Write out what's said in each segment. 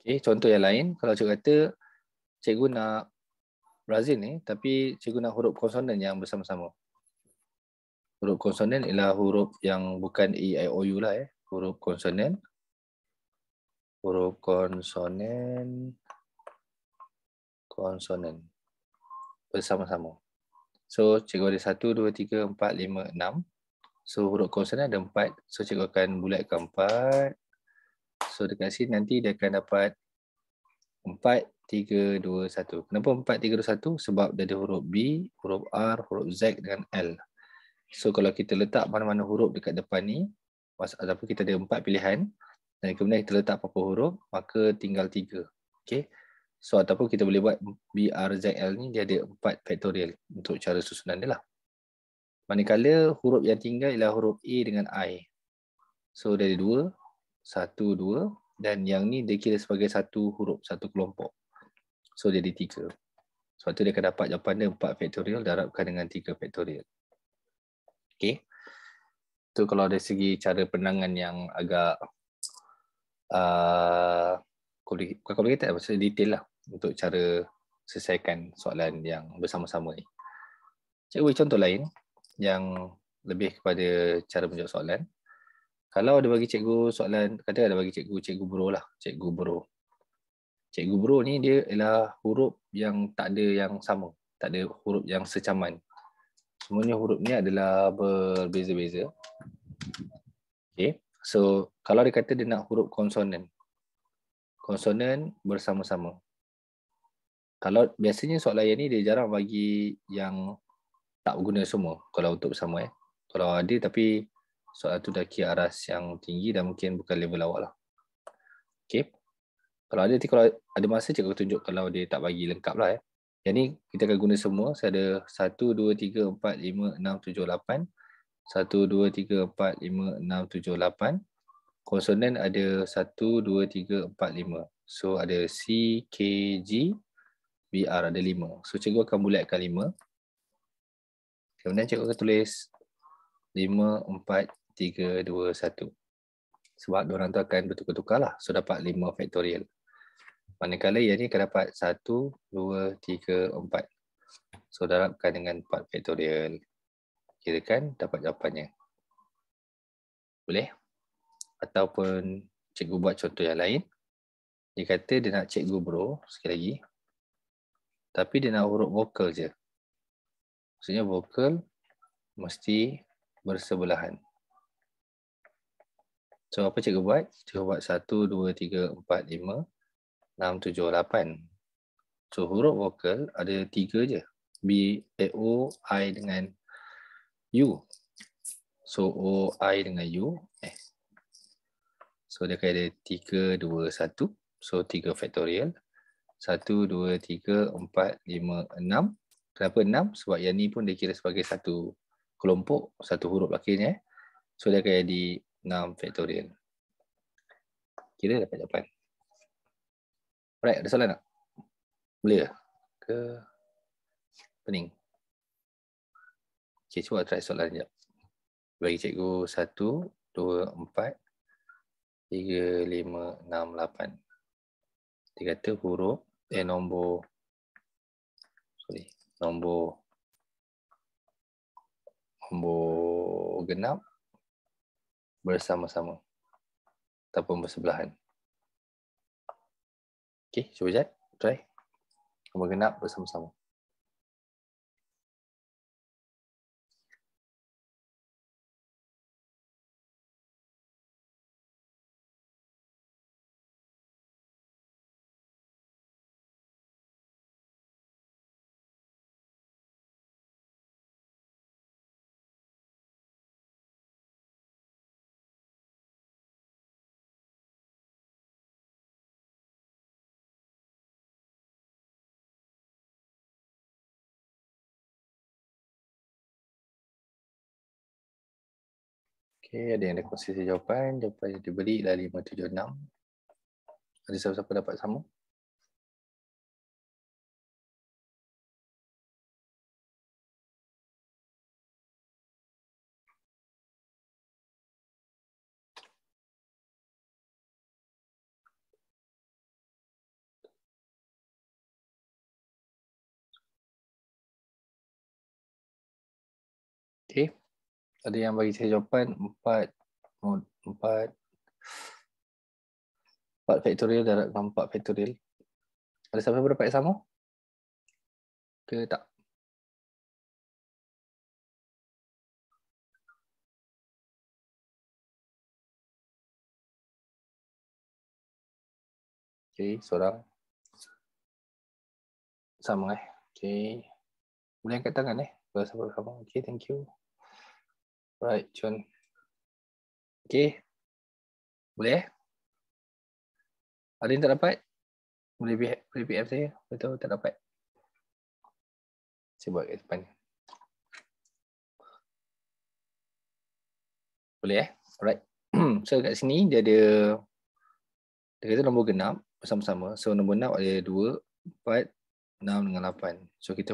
Okay, contoh yang lain, kalau cikgu kata cikgu nak Brazil ni, tapi cikgu nak huruf konsonan yang bersama-sama. Huruf konsonan ialah huruf yang bukan E, I, O, U lah eh. Huruf konsonan. Huruf konsonan. Konsonan. Bersama-sama. So, cikgu ada 1, 2, 3, 4, 5, 6. So, huruf konsonan ada 4. So, cikgu akan bulatkan 4. So dekat sini nanti dia akan dapat 4, 3, 2, 1. Kenapa 4, 3, 2, 1? Sebab dia ada huruf B, huruf R, huruf Z dengan L. So kalau kita letak mana-mana huruf dekat depan ni, ataupun kita ada 4 pilihan, dan kemudian kita letak apa-apa huruf, maka tinggal 3. Okay. So ataupun kita boleh buat B, R, Z, L ni, dia ada 4 faktorial untuk cara susunan dia lah. Manakala huruf yang tinggal ialah huruf A dengan I. So dia ada 2, satu, dua. Dan yang ni dia kira sebagai satu huruf, satu kelompok. So jadi tiga. Sebab tu dia akan dapat jawapan dia empat faktorial darabkan dengan tiga faktorial. Okay. Tu kalau dari segi cara penangan yang agak uh, kalau kita maksudnya detail lah untuk cara selesaikan soalan yang bersama-sama ni. Cikgu, contoh lain yang lebih kepada cara menjawab soalan kalau dia bagi cikgu soalan, kata ada bagi cikgu, cikgu bro lah. Cikgu bro. Cikgu bro ni dia ialah huruf yang tak ada yang sama. Tak ada huruf yang secaman. Semuanya huruf ni adalah berbeza-beza. Okay. So, kalau dia kata dia nak huruf konsonan. Konsonan bersama-sama. Kalau biasanya soalan yang ni dia jarang bagi yang tak berguna semua. Kalau untuk bersama eh. Kalau ada tapi Soal tu dah kira aras yang tinggi dan mungkin bukan level awak lah. Okay. Kalau ada nanti kalau ada masa cikgu tunjuk kalau dia tak bagi lengkap lah ya. Eh. Yang ni kita akan guna semua. Saya ada 1, 2, 3, 4, 5, 6, 7, 8. 1, 2, 3, 4, 5, 6, 7, 8. Konsonan ada 1, 2, 3, 4, 5. So ada C, K, G, B, R ada 5. So cikgu akan bulatkan 5. Kemudian cikgu akan tulis 5, 4, 3, 2, 1. Sebab diorang tu akan bertukar-tukar lah. So dapat 5 faktorial. Manakala yang ni akan dapat 1, 2, 3, 4. So darabkan dengan 4 faktorial. Kirakan dapat jawapannya. Boleh? Ataupun cikgu buat contoh yang lain. Dia kata dia nak cikgu bro, sekali lagi. Tapi dia nak huruf vocal je. Maksudnya vocal mesti bersebelahan. So apa cikgu buat? Cikgu buat 1, 2, 3, 4, 5, 6, 7, 8. So huruf vokal ada 3 je. B, A, O, I dengan U. So O, I dengan U. Eh. So dia kaya ada 3, 2, 1. So 3 factorial. 1, 2, 3, 4, 5, 6. Kenapa 6? Sebab yang ni pun dia kira sebagai satu kelompok. Satu huruf akhirnya. Eh. So dia akan di 6 factorial. Kira dapat jawapan. Alright, ada soalan tak? Boleh ke? Pening. Okay, cuba try soalan sekejap. Bagi cikgu 1, 2, 4, 3, 5, 6, 8. Dia kata huruf, eh nombor, sorry, nombor, nombor genap bersama-sama ataupun bersebelahan. Okey, cuba jat, try. Kamu genap bersama-sama. Okey, ada yang ada kongsi jawapan. Jawapan yang diberi adalah 576. Ada siapa-siapa dapat sama? 576. ada yang bagi saya jawapan 4 mod 4 4 factorial darab dengan 4 factorial ada siapa berapa yang sama ke tak Okay, seorang sama eh okay. boleh angkat tangan eh kalau sama-sama okay, thank you Right, John. Okay. Boleh? Eh? Ada yang tak dapat? Boleh be, boleh PM saya? Betul tak dapat? Saya buat kat depan. Boleh eh? Alright. so kat sini dia ada dia kata nombor genap bersama-sama. So nombor genap ada 2, 4, 6 dengan 8. So kita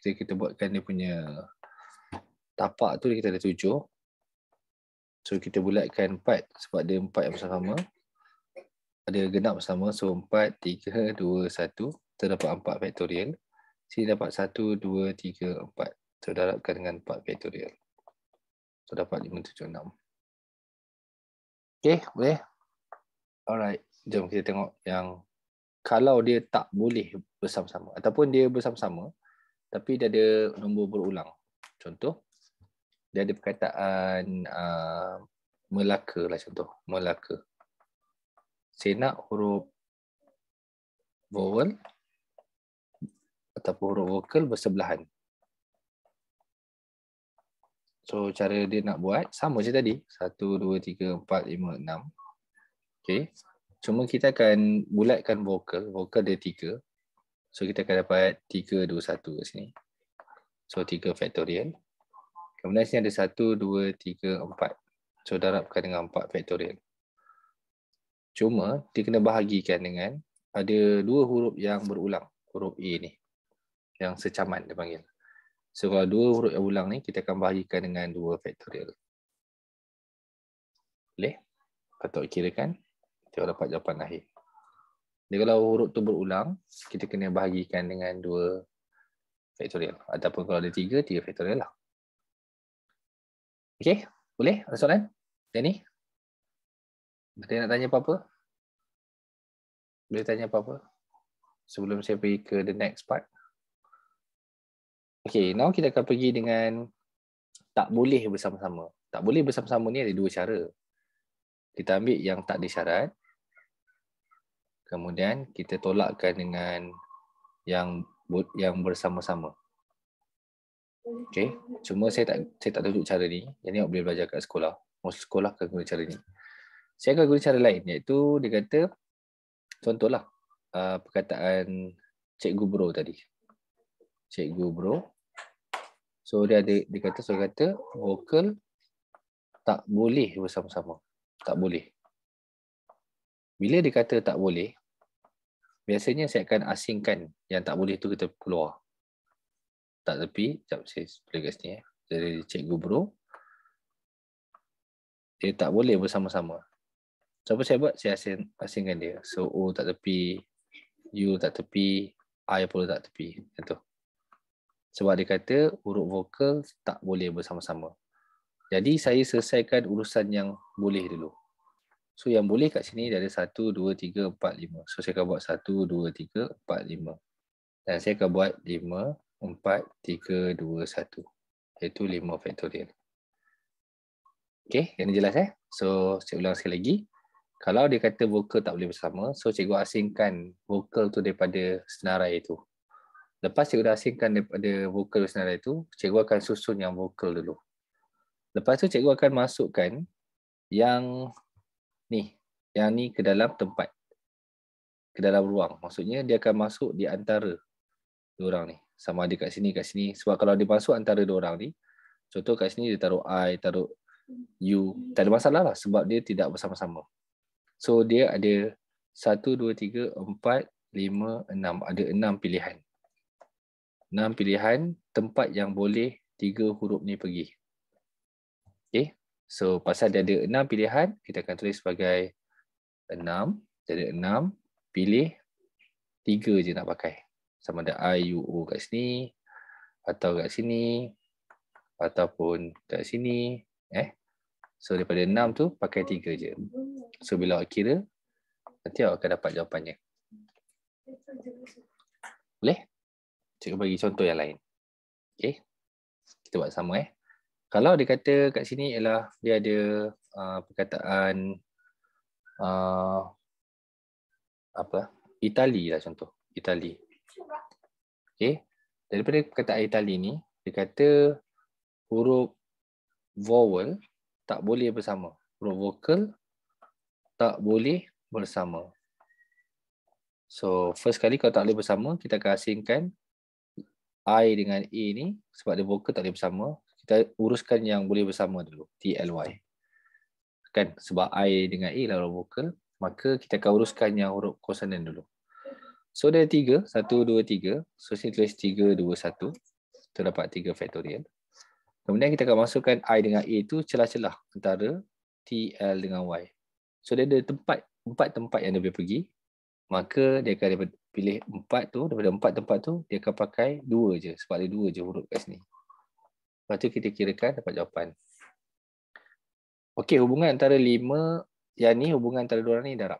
kita, kita buatkan dia punya tapak tu kita ada tujuh, So kita bulatkan empat, sebab dia 4 yang sama Ada genap sama. So 4, 3, 2, 1. Kita dapat 4 faktorial. Sini dapat satu dua tiga empat So darabkan dengan empat vektorial. So dapat 5, 7, 6. Okay, boleh? Alright. Jom kita tengok yang kalau dia tak boleh bersama-sama ataupun dia bersama-sama tapi dia ada nombor berulang. Contoh dia ada perkataan uh, Melaka lah contoh Melaka senak huruf vowel ataupun huruf vokal bersebelahan so cara dia nak buat sama je tadi 1 2 3 4 5 6 Okay. cuma kita akan bulatkan vokal vokal dia 3 so kita akan dapat 3 2 1 kat sini so 3 factorial Kemudian sini ada 1, 2, 3, 4. So darabkan dengan 4 faktorial. Cuma dia kena bahagikan dengan ada dua huruf yang berulang. Huruf A ni. Yang secaman dia panggil. So kalau dua huruf yang berulang ni, kita akan bahagikan dengan dua faktorial. Boleh? Atau kan? kita dapat jawapan akhir. Jadi kalau huruf tu berulang, kita kena bahagikan dengan dua faktorial. Ataupun kalau ada tiga, tiga faktorial lah. Okey, boleh ada soalan? Dani? Ada nak tanya apa-apa? Boleh tanya apa-apa? Sebelum saya pergi ke the next part. Okey, now kita akan pergi dengan tak boleh bersama-sama. Tak boleh bersama-sama ni ada dua cara. Kita ambil yang tak ada syarat. Kemudian kita tolakkan dengan yang yang bersama-sama. Okay. Cuma saya tak saya tak tunjuk cara ni. Jadi ni awak boleh belajar kat sekolah. Most sekolah akan guna cara ni. Saya akan guna cara lain iaitu dia kata contohlah uh, perkataan cikgu bro tadi. Cikgu bro. So dia ada dia kata so dia kata vokal tak boleh bersama-sama. Tak boleh. Bila dia kata tak boleh, biasanya saya akan asingkan yang tak boleh tu kita keluar tak tepi jap saya boleh kat sini eh dari cikgu bro dia tak boleh bersama-sama so apa saya buat saya asing asingkan dia so o tak tepi u tak tepi i pun tak tepi itu sebab dia kata huruf vokal tak boleh bersama-sama jadi saya selesaikan urusan yang boleh dulu so yang boleh kat sini dia ada 1 2 3 4 5 so saya akan buat 1 2 3 4 5 dan saya akan buat 5 4, 3, 2, 1. Iaitu 5 faktorial. Okey, ini jelas eh. So, saya ulang sekali lagi. Kalau dia kata vokal tak boleh bersama, so cikgu asingkan vokal tu daripada senarai itu. Lepas cikgu dah asingkan daripada vokal senarai itu, cikgu akan susun yang vokal dulu. Lepas tu cikgu akan masukkan yang ni, yang ni ke dalam tempat. Ke dalam ruang. Maksudnya dia akan masuk di antara dua orang ni sama ada kat sini kat sini sebab kalau dia masuk antara dua orang ni contoh kat sini dia taruh i taruh u tak ada masalah lah sebab dia tidak bersama-sama so dia ada 1 2 3 4 5 6 ada enam pilihan Enam pilihan tempat yang boleh tiga huruf ni pergi okey so pasal dia ada enam pilihan kita akan tulis sebagai enam. jadi enam pilih tiga je nak pakai sama ada I, U, O kat sini atau kat sini ataupun kat sini eh so daripada 6 tu pakai 3 je so bila awak kira nanti awak akan dapat jawapannya boleh cikgu bagi contoh yang lain okey kita buat sama eh kalau dia kata kat sini ialah dia ada uh, perkataan uh, apa itali lah contoh itali Okey. Daripada kata Itali ni, dia kata huruf vowel tak boleh bersama. Huruf vocal tak boleh bersama. So, first kali kalau tak boleh bersama, kita akan asingkan I dengan A ni sebab dia vocal tak boleh bersama. Kita uruskan yang boleh bersama dulu. T-L-Y. Kan? Sebab I dengan A lah huruf vokal. Maka kita akan uruskan yang huruf konsonan dulu. So dia tiga, satu, dua, tiga. So sini tulis tiga, dua, satu. Terdapat tiga faktorial. Kemudian kita akan masukkan I dengan A itu celah-celah antara T, L dengan Y. So dia ada tempat, empat tempat yang dia boleh pergi. Maka dia akan pilih empat tu, daripada empat tempat tu, dia akan pakai dua je. Sebab ada dua je huruf kat sini. Lepas tu kita kirakan dapat jawapan. Okey, hubungan antara lima, yang ni hubungan antara dua orang ni darab.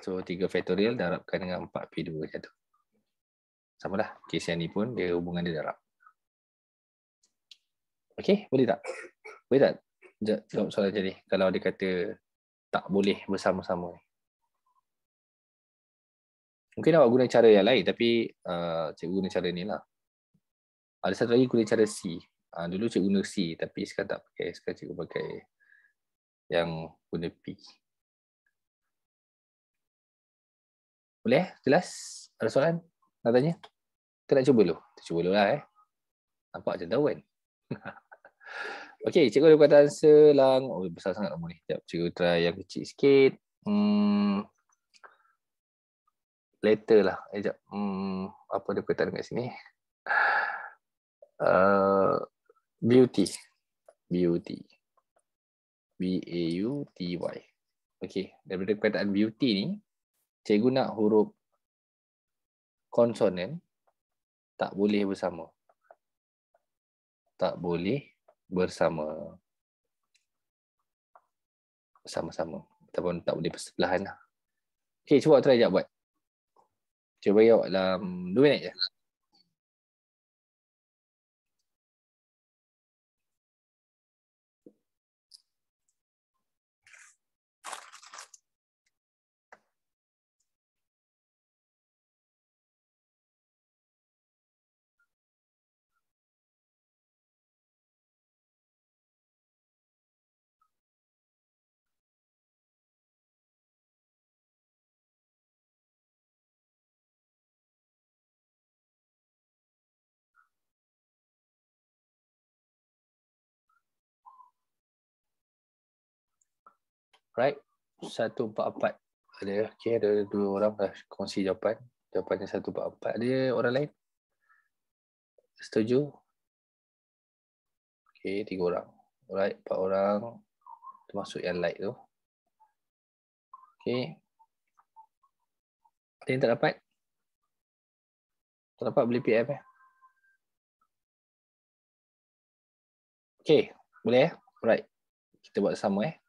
So 3 faktorial darabkan dengan 4P2 macam tu. Sama lah. Kes yang ni pun dia hubungan dia darab. Okey, boleh tak? Boleh tak? Jawab soalan jadi. Kalau dia kata tak boleh bersama-sama Mungkin awak guna cara yang lain tapi uh, cikgu guna cara ni lah. Ada satu lagi guna cara C. Uh, dulu cikgu guna C tapi sekarang tak pakai. Sekarang cikgu pakai yang guna P. Boleh jelas? Ada soalan? Nak tanya? Kita nak cuba dulu. Kita cuba dulu lah eh. Nampak macam tahu kan? okay, cikgu ada perkataan selang. Oh, besar sangat nombor ni. Sekejap, cikgu try yang kecil sikit. Hmm. Later lah. Eh, Hmm. Apa ada perkataan kat sini? Uh, beauty. Beauty. B-A-U-T-Y. Okay, daripada perkataan beauty ni, cikgu nak huruf konsonan tak boleh bersama. Tak boleh bersama. Bersama-sama. Ataupun tak boleh bersebelahan lah. Okay, cuba try sekejap buat. Cuba bagi awak dalam 2 minit je. Right? Satu empat empat. Ada okay, ada dua orang dah kongsi jawapan. Jawapannya satu empat empat. Ada orang lain? Setuju? Okay, tiga orang. right empat orang termasuk yang light tu. Okay. Ada yang tak dapat? Tak dapat beli PM eh? Okay, boleh eh? Alright, kita buat sama eh.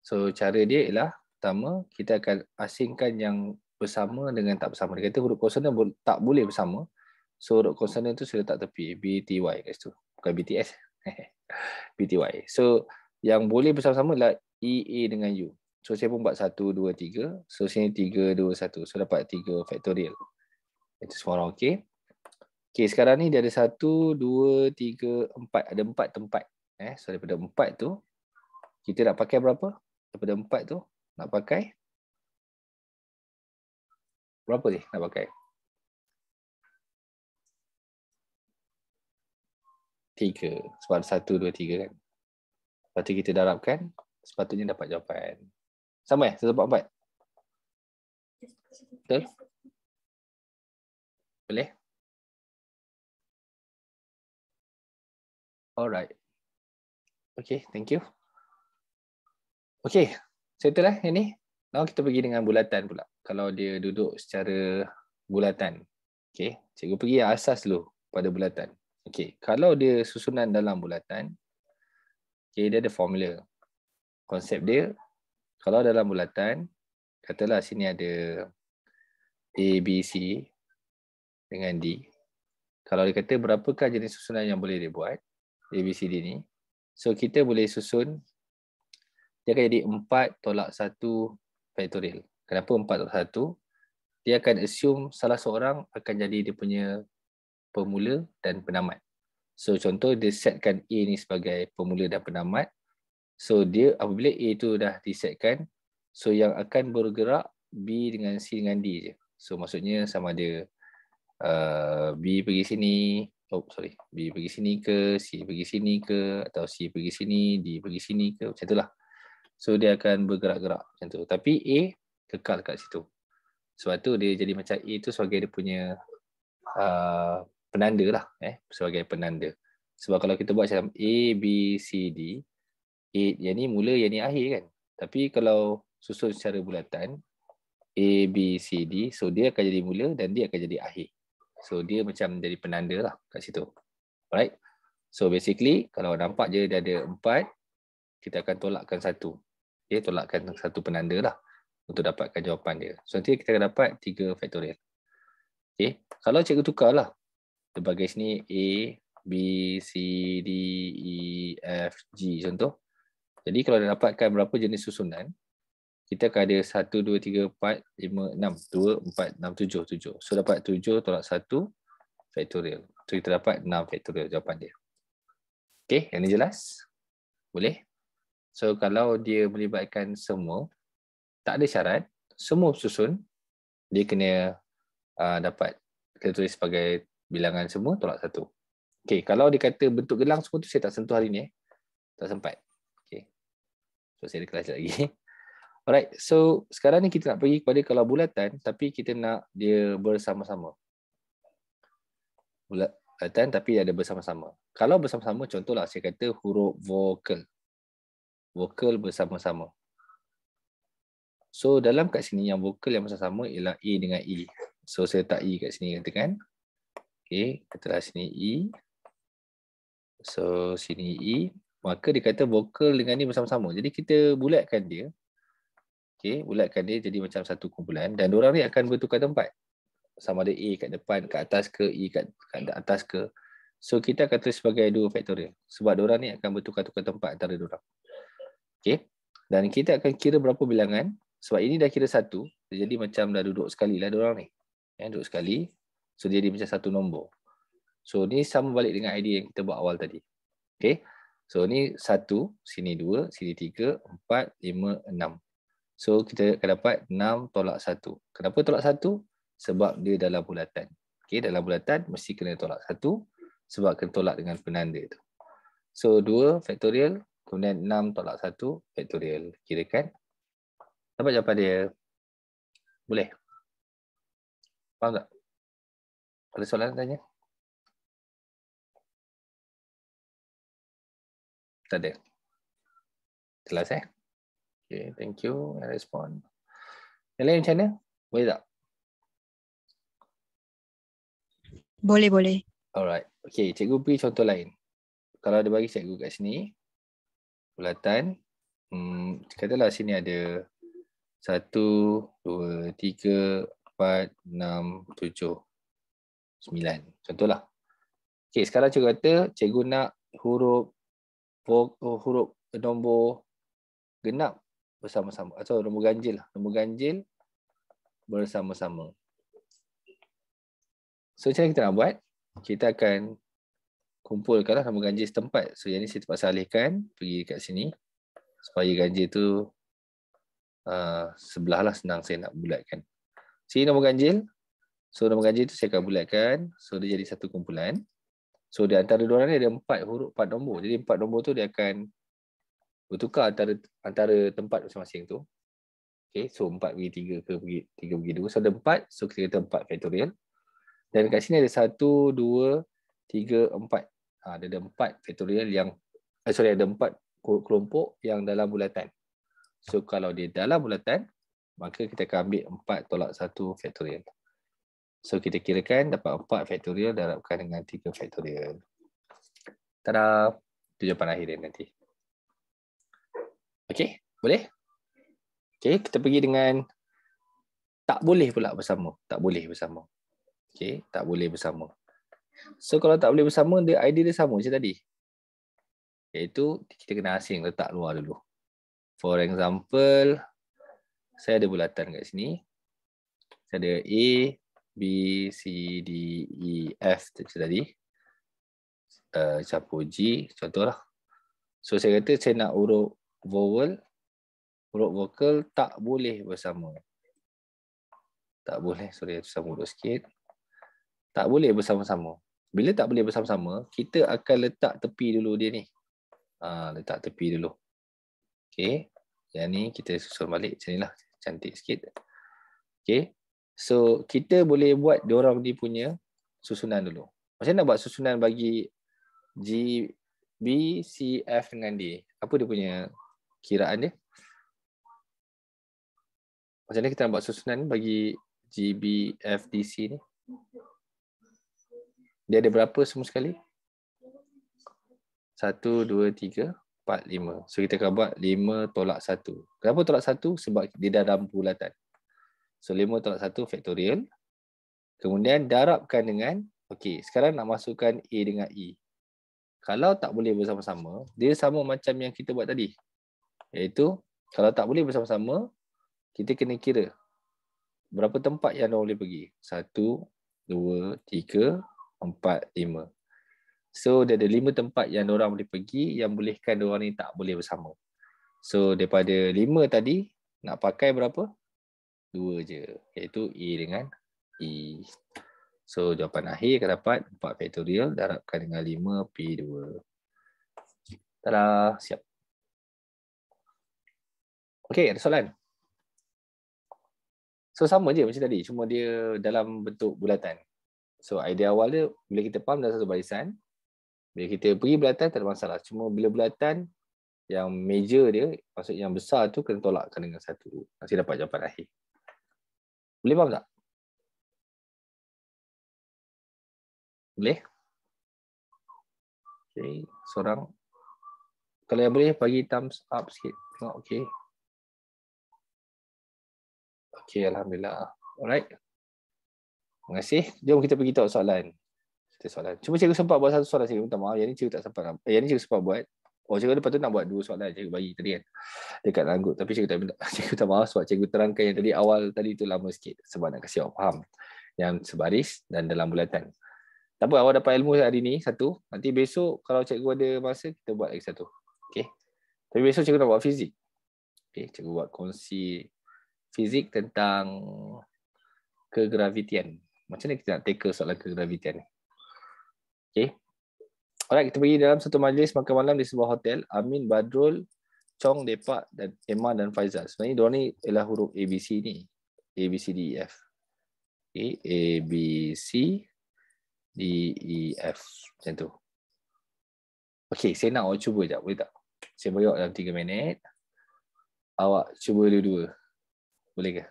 So cara dia ialah pertama kita akan asingkan yang bersama dengan tak bersama. Dia kata huruf konsonan tak boleh bersama. So huruf konsonan tu sudah tak tepi. Y kat situ. Bukan BTS. Y. So yang boleh bersama-sama E EA dengan U. So saya pun buat 1, 2, 3. So sini 3, 2, 1. So dapat 3 factorial. Itu semua orang okey. Okey sekarang ni dia ada 1, 2, 3, 4. Ada 4 tempat. Eh, so daripada 4 tu kita nak pakai berapa? daripada empat tu nak pakai berapa ni nak pakai tiga sebab satu dua tiga kan lepas tu kita darabkan sepatutnya dapat jawapan sama eh sebab empat betul boleh alright okay thank you Okey, settle lah yang ni. Now kita pergi dengan bulatan pula. Kalau dia duduk secara bulatan. Okey, cikgu pergi yang asas dulu pada bulatan. Okey, kalau dia susunan dalam bulatan, okey dia ada formula. Konsep dia, kalau dalam bulatan, katalah sini ada A, B, C dengan D. Kalau dia kata berapakah jenis susunan yang boleh dia buat, A, B, C, D ni. So kita boleh susun dia akan jadi 4 tolak 1 factorial. Kenapa 4 tolak 1? Dia akan assume salah seorang akan jadi dia punya pemula dan penamat. So contoh dia setkan A ni sebagai pemula dan penamat. So dia apabila A tu dah disetkan, so yang akan bergerak B dengan C dengan D je. So maksudnya sama ada uh, B pergi sini, oh sorry, B pergi sini ke, C pergi sini ke, atau C pergi sini, D pergi sini ke, macam itulah. So dia akan bergerak-gerak macam tu. Tapi A kekal kat situ. Sebab tu dia jadi macam A tu sebagai dia punya uh, penanda lah. Eh? Sebagai penanda. Sebab kalau kita buat macam A, B, C, D. A, yang ni mula, yang ni akhir kan. Tapi kalau susun secara bulatan. A, B, C, D. So dia akan jadi mula dan dia akan jadi akhir. So dia macam jadi penanda lah kat situ. Alright. So basically kalau nampak je dia ada empat. Kita akan tolakkan satu okay, tolakkan satu penanda lah untuk dapatkan jawapan dia. So nanti kita akan dapat 3 faktorial. Okay. Kalau cikgu tukarlah. Kita bagi sini A, B, C, D, E, F, G contoh. Jadi kalau dia dapatkan berapa jenis susunan, kita akan ada 1, 2, 3, 4, 5, 6, 2, 4, 6, 7, 7. So dapat 7 tolak 1 faktorial. So kita dapat 6 faktorial jawapan dia. Okay, yang ini jelas? Boleh? So kalau dia melibatkan semua, tak ada syarat, semua susun dia kena uh, dapat kita tulis sebagai bilangan semua tolak satu. Okay, kalau dia kata bentuk gelang semua tu saya tak sentuh hari ni. Eh. Tak sempat. Okay. So saya ada kelas lagi. Alright, so sekarang ni kita nak pergi kepada kalau bulatan tapi kita nak dia bersama-sama. Bulatan tapi ada bersama-sama. Kalau bersama-sama contohlah saya kata huruf vokal vokal bersama-sama. So dalam kat sini yang vokal yang bersama-sama ialah E dengan E. So saya letak E kat sini katakan. Okay, katalah sini E. So sini E. Maka dia kata vokal dengan ni bersama-sama. Jadi kita bulatkan dia. Okay, bulatkan dia jadi macam satu kumpulan. Dan orang ni akan bertukar tempat. Sama ada A kat depan, kat atas ke, E kat, kat atas ke. So kita akan sebagai dua faktorial. Sebab orang ni akan bertukar-tukar tempat antara orang. Okay, Dan kita akan kira berapa bilangan. Sebab ini dah kira satu. Jadi macam dah duduk sekali lah diorang ni. Ya, duduk sekali. So jadi macam satu nombor. So ni sama balik dengan idea yang kita buat awal tadi. Okay, So ni satu. Sini dua. Sini tiga. Empat. Lima. Enam. So kita akan dapat enam tolak satu. Kenapa tolak satu? Sebab dia dalam bulatan. Okay, Dalam bulatan mesti kena tolak satu. Sebab kena tolak dengan penanda tu. So 2 faktorial. Kemudian 6 tolak 1 faktorial. Kirakan. Dapat jawapan dia. Boleh. Faham tak? Ada soalan tanya? Tak ada. Jelas eh? Okay, thank you. I respond. Yang lain macam mana? Boleh tak? Boleh, boleh. Alright. Okay, cikgu beri contoh lain. Kalau ada bagi cikgu kat sini, bulatan. Hmm, katalah sini ada 1, 2, 3, 4, 6, 7, 9. Contohlah. Okay, sekarang cikgu kata cikgu nak huruf oh, huruf nombor genap bersama-sama. Atau nombor ganjil. Lah. Nombor ganjil bersama-sama. So, macam kita nak buat? Kita akan kumpulkan lah sama ganjil setempat. So yang ni saya terpaksa alihkan pergi dekat sini supaya ganjil tu uh, sebelah lah senang saya nak bulatkan. Sini nombor ganjil. So nombor ganjil tu saya akan bulatkan. So dia jadi satu kumpulan. So di antara dua orang ni ada empat huruf, empat nombor. Jadi empat nombor tu dia akan bertukar antara antara tempat masing-masing tu. Okay, so empat pergi tiga ke pergi tiga pergi dua. So ada empat. So kita kata empat factorial Dan kat sini ada satu, dua, tiga, empat. Ha, ada empat factorial yang eh, sorry ada empat kelompok yang dalam bulatan. So kalau dia dalam bulatan, maka kita akan ambil empat tolak satu factorial. So kita kirakan dapat empat factorial darabkan dengan tiga factorial. Tada, itu jawapan akhir nanti. Okay boleh? Okay kita pergi dengan tak boleh pula bersama. Tak boleh bersama. Okay tak boleh bersama. So kalau tak boleh bersama, dia idea dia sama macam tadi. Iaitu kita kena asing letak luar dulu. For example, saya ada bulatan kat sini. Saya ada A, B, C, D, E, F macam tadi. Uh, campur G, contohlah. So saya kata saya nak urut vowel. Urut vokal tak boleh bersama. Tak boleh. Sorry, saya sama urut sikit. Tak boleh bersama-sama bila tak boleh bersama-sama, kita akan letak tepi dulu dia ni. Ha, letak tepi dulu. Okay. Yang ni kita susun balik macam ni lah. Cantik sikit. Okay. So, kita boleh buat diorang ni punya susunan dulu. Macam mana nak buat susunan bagi G, B, C, F dengan D? Apa dia punya kiraan dia? Macam mana kita nak buat susunan bagi G, B, F, D, C ni? Dia ada berapa semua sekali? Satu, dua, tiga, empat, lima. So kita akan buat 5 tolak satu. Kenapa tolak satu Sebab dia dalam bulatan. So lima tolak satu faktorial. Kemudian darabkan dengan, Okey, sekarang nak masukkan A dengan E. Kalau tak boleh bersama-sama, dia sama macam yang kita buat tadi. Iaitu, kalau tak boleh bersama-sama, kita kena kira berapa tempat yang anda boleh pergi. Satu, dua, tiga empat, lima. So dia ada lima tempat yang orang boleh pergi yang bolehkan orang ni tak boleh bersama. So daripada lima tadi nak pakai berapa? Dua je iaitu E dengan E. So jawapan akhir akan dapat 4 factorial darabkan dengan lima P2. Tada, siap. Okay, ada soalan? So sama je macam tadi, cuma dia dalam bentuk bulatan. So idea awal dia bila kita faham dalam satu barisan, bila kita pergi bulatan tak ada masalah. Cuma bila bulatan yang major dia, maksud yang besar tu kena tolakkan dengan satu. Nanti dapat jawapan akhir. Boleh faham tak? Boleh? Okay, seorang. Kalau yang boleh, bagi thumbs up sikit. Tengok, okay. Okay, Alhamdulillah. Alright. Terima kasih. Jom kita pergi tahu soalan. Kita soalan. Cuma cikgu sempat buat satu soalan cikgu minta maaf. Yang ni cikgu tak sempat. Eh, yang ni cikgu sempat buat. Oh cikgu lepas tu nak buat dua soalan cikgu bagi tadi kan. Dekat langgut. Tapi cikgu tak minta. Cikgu tak maaf sebab cikgu terangkan yang tadi awal tadi tu lama sikit. Sebab nak kasih awak faham. Yang sebaris dan dalam bulatan. Tak apa awak dapat ilmu hari ni satu. Nanti besok kalau cikgu ada masa kita buat lagi satu. Okay. Tapi besok cikgu nak buat fizik. Okay. Cikgu buat kongsi fizik tentang kegravitian. Macam mana kita nak tackle soalan kegravitan ni? Okay. Alright, kita pergi dalam satu majlis makan malam di sebuah hotel. Amin, Badrul, Chong, Depak, dan Emma dan Faizal. Sebenarnya, mereka ni ialah huruf ABC ni. A, B, C, D, E, F. Okay. A, B, C, D, E, F. Macam tu. Okay, saya nak awak cuba sekejap. Boleh tak? Saya bayar dalam 3 minit. Awak cuba dulu. dua Boleh Boleh ke?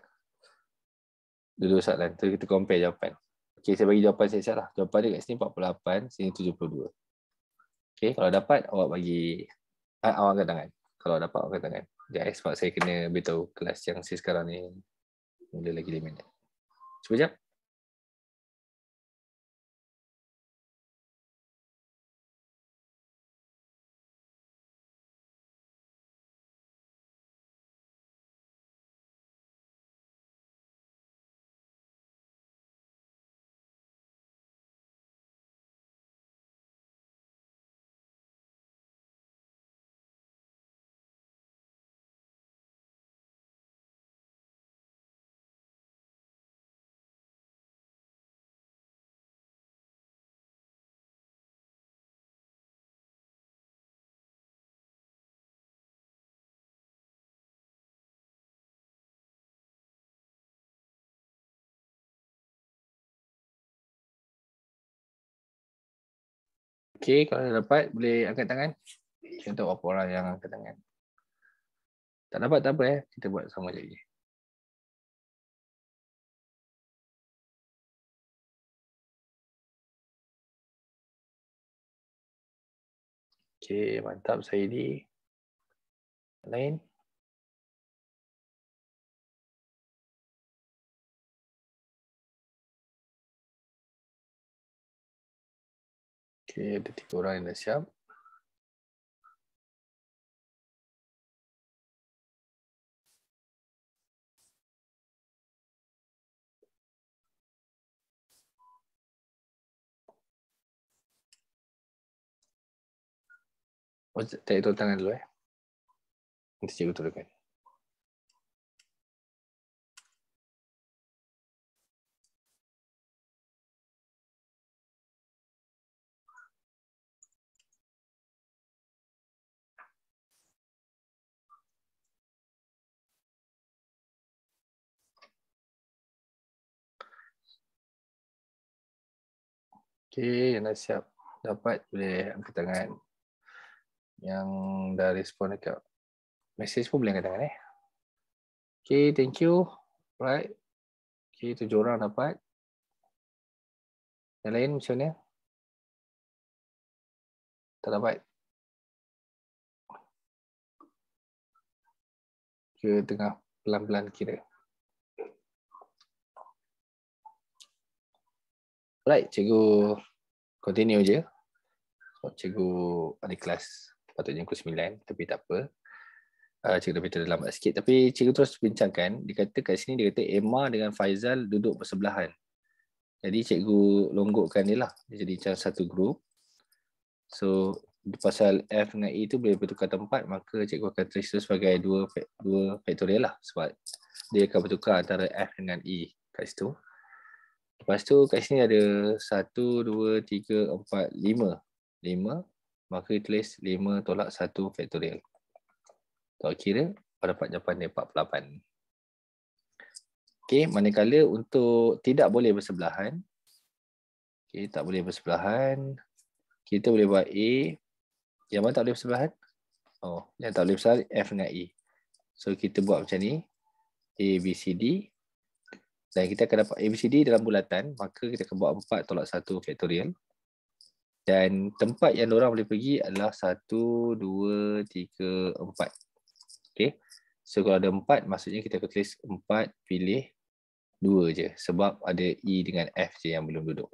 Dua-dua soalan tu kita compare jawapan. Okey, saya bagi jawapan saya lah. Jawapan dia kat sini 48, sini 72. Okey, kalau dapat awak bagi eh, awak angkat tangan. Kalau dapat awak angkat tangan. Ya, sebab saya kena beritahu kelas yang saya sekarang ni mula lagi 5 minit. Sekejap. Okey, kalau dah dapat boleh angkat tangan. Saya tahu berapa orang yang angkat tangan. Tak dapat tak apa eh, kita buat sama lagi. Okey, mantap saya ni. Lain. Oke, ada tiga orang yang sudah siap. Oh, saya itu tangan dulu ya. Nanti cikgu turunkan. Okey, yang dah siap dapat boleh angkat tangan. Yang dah respon dekat message pun boleh angkat tangan eh. Okey, thank you. Right. Okey, tujuh orang dapat. Yang lain macam mana? Tak dapat. Ke tengah pelan-pelan kira. Alright, cikgu continue je. Sebab cikgu ada kelas patutnya ke 9 tapi tak apa. Uh, cikgu dah betul lambat sikit tapi cikgu terus bincangkan. Dikatakan kata kat sini dia kata Emma dengan Faizal duduk bersebelahan. Jadi cikgu longgokkan dia lah. jadi macam satu group. So pasal F dengan E tu boleh bertukar tempat maka cikgu akan terus sebagai dua dua faktorial lah sebab dia akan bertukar antara F dengan E kat situ. Lepas tu kat sini ada 1, 2, 3, 4, 5. 5. Maka tulis 5 tolak 1 faktorial. Tak kira, pada dapat jawapan dia 48. Okey, manakala untuk tidak boleh bersebelahan. Okey, tak boleh bersebelahan. Kita boleh buat A. Yang mana tak boleh bersebelahan? Oh, yang tak boleh bersebelahan F dengan E. So, kita buat macam ni. A, B, C, D dan kita akan dapat ABCD dalam bulatan, maka kita akan buat 4 tolak 1 faktorial. Dan tempat yang orang boleh pergi adalah 1, 2, 3, 4. Okay. So kalau ada 4, maksudnya kita akan tulis 4 pilih 2 je. Sebab ada E dengan F je yang belum duduk.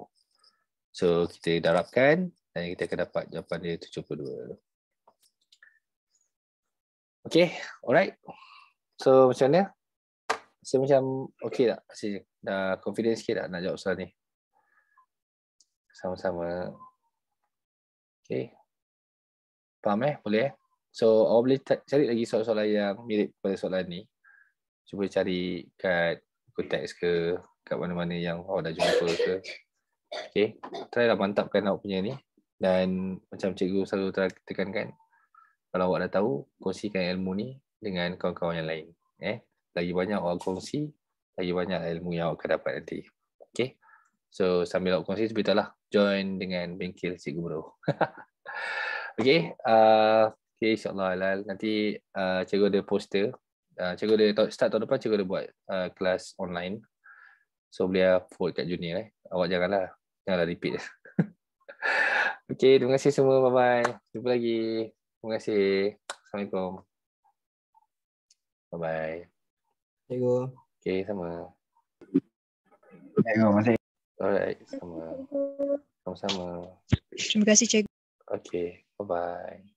So kita darabkan dan kita akan dapat jawapan dia 72. Okay, alright. So macam mana? Rasa macam okey tak? Rasa dah confident sikit tak nak jawab soalan ni? Sama-sama. Okey. Faham eh? Boleh eh? So, awak boleh cari lagi soalan-soalan yang mirip pada soalan ni. Cuba cari kat konteks ke, kat mana-mana yang awak dah jumpa ke. Okay, try lah mantapkan awak punya ni. Dan macam cikgu selalu kan kalau awak dah tahu, kongsikan ilmu ni dengan kawan-kawan yang lain. Eh, lagi banyak awak kongsi, lagi banyak ilmu yang awak akan dapat nanti. Okay? So, sambil awak kongsi, beritahulah. Join dengan bengkel si Bro. okay? Uh, okay, insyaAllah. Lal. Nanti uh, cikgu ada poster. Uh, cikgu ada start tahun depan, cikgu ada buat uh, kelas online. So, boleh forward uh, kat junior. Eh. Awak janganlah. Janganlah repeat. okay, terima kasih semua. Bye-bye. Jumpa lagi. Terima kasih. Assalamualaikum. Bye-bye. Cikgu. Okay, sama. Cikgu, masih. Alright, sama. Sama-sama. Terima kasih, Cikgu. Okay, bye-bye.